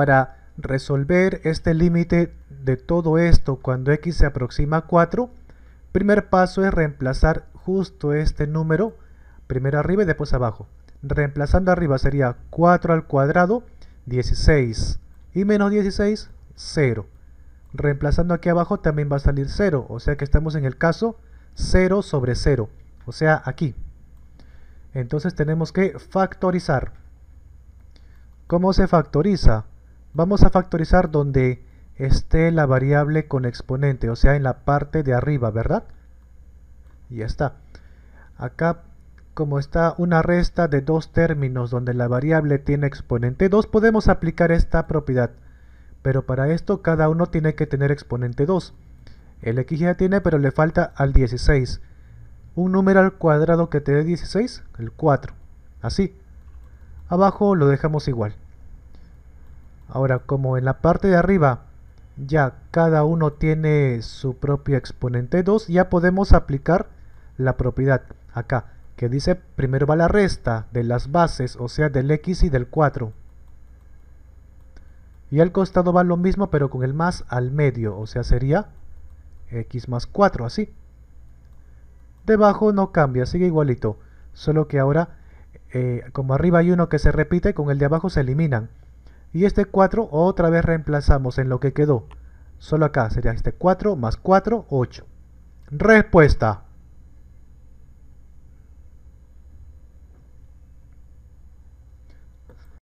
para resolver este límite de todo esto cuando x se aproxima a 4, primer paso es reemplazar justo este número, primero arriba y después abajo. Reemplazando arriba sería 4 al cuadrado, 16. Y menos 16, 0. Reemplazando aquí abajo también va a salir 0, o sea que estamos en el caso 0 sobre 0, o sea aquí. Entonces tenemos que factorizar. ¿Cómo se factoriza? Vamos a factorizar donde esté la variable con exponente, o sea, en la parte de arriba, ¿verdad? Y ya está. Acá, como está una resta de dos términos donde la variable tiene exponente 2, podemos aplicar esta propiedad. Pero para esto cada uno tiene que tener exponente 2. El x ya tiene, pero le falta al 16. Un número al cuadrado que te dé 16, el 4. Así. Abajo lo dejamos igual. Ahora, como en la parte de arriba ya cada uno tiene su propio exponente 2, ya podemos aplicar la propiedad acá, que dice primero va la resta de las bases, o sea del x y del 4. Y al costado va lo mismo, pero con el más al medio, o sea sería x más 4, así. Debajo no cambia, sigue igualito, solo que ahora, eh, como arriba hay uno que se repite, con el de abajo se eliminan. Y este 4 otra vez reemplazamos en lo que quedó. Solo acá sería este 4 más 4, 8. Respuesta.